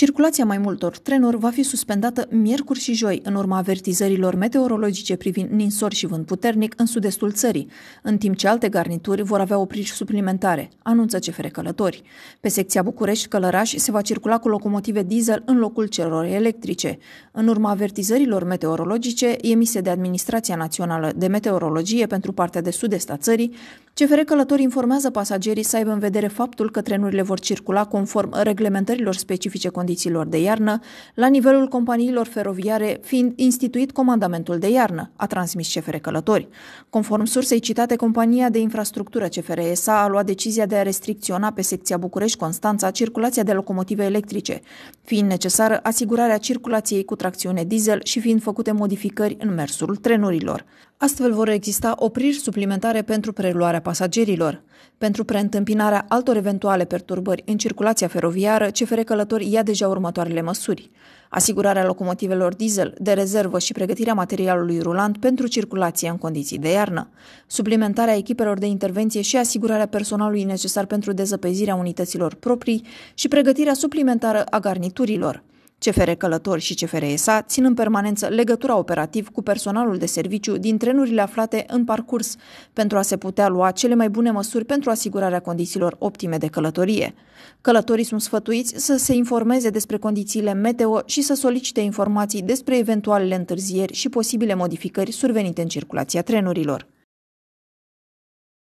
Circulația mai multor trenuri va fi suspendată miercuri și joi, în urma avertizărilor meteorologice privind ninsori și vânt puternic în sud-estul țării, în timp ce alte garnituri vor avea opriri suplimentare, anunță CFR Călători. Pe secția București-Călăraș se va circula cu locomotive diesel în locul celor electrice. În urma avertizărilor meteorologice emise de Administrația Națională de Meteorologie pentru partea de sud-est a țării, CFR Călători informează pasagerii să aibă în vedere faptul că trenurile vor circula conform reglementărilor specifice condițiilor de iarnă, la nivelul companiilor feroviare fiind instituit comandamentul de iarnă, a transmis CFR Călători. Conform sursei citate, compania de infrastructură CFR SA a luat decizia de a restricționa pe secția București-Constanța circulația de locomotive electrice, fiind necesară asigurarea circulației cu tracțiune diesel și fiind făcute modificări în mersul trenurilor. Astfel vor exista opriri suplimentare pentru preluarea pasagerilor. Pentru preîntâmpinarea altor eventuale perturbări în circulația feroviară, CFR Călători ia deja următoarele măsuri. Asigurarea locomotivelor diesel de rezervă și pregătirea materialului rulant pentru circulație în condiții de iarnă. Suplimentarea echipelor de intervenție și asigurarea personalului necesar pentru dezăpezirea unităților proprii și pregătirea suplimentară a garniturilor. CFR Călători și CFR ESA țin în permanență legătura operativ cu personalul de serviciu din trenurile aflate în parcurs pentru a se putea lua cele mai bune măsuri pentru asigurarea condițiilor optime de călătorie. Călătorii sunt sfătuiți să se informeze despre condițiile meteo și să solicite informații despre eventualele întârzieri și posibile modificări survenite în circulația trenurilor.